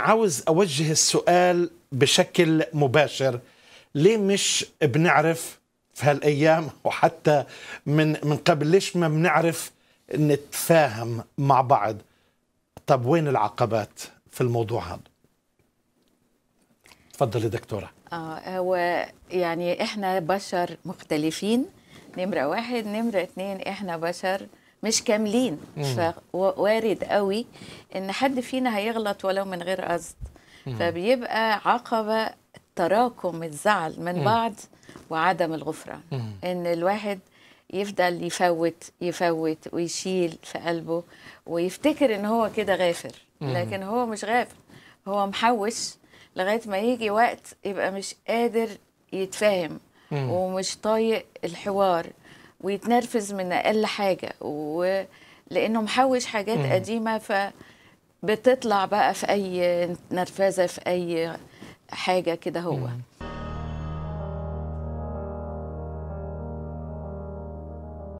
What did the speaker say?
عاوز أوجه السؤال بشكل مباشر ليه مش بنعرف في هالأيام وحتى من, من قبل ليش ما بنعرف نتفاهم مع بعض طب وين العقبات في الموضوع هذا تفضلي دكتورة آه هو يعني إحنا بشر مختلفين نمرة واحد نمرة اثنين إحنا بشر مش كاملين فوارد قوي ان حد فينا هيغلط ولو من غير قصد فبيبقى عقبه تراكم الزعل من بعض وعدم الغفران ان الواحد يفضل يفوت يفوت ويشيل في قلبه ويفتكر ان هو كده غافر لكن هو مش غافر هو محوش لغايه ما يجي وقت يبقى مش قادر يتفاهم ومش طايق الحوار ويتنرفز من اقل حاجه ولانه محوش حاجات مم. قديمه ف بتطلع بقى في اي نرفزه في اي حاجه كده هو مم.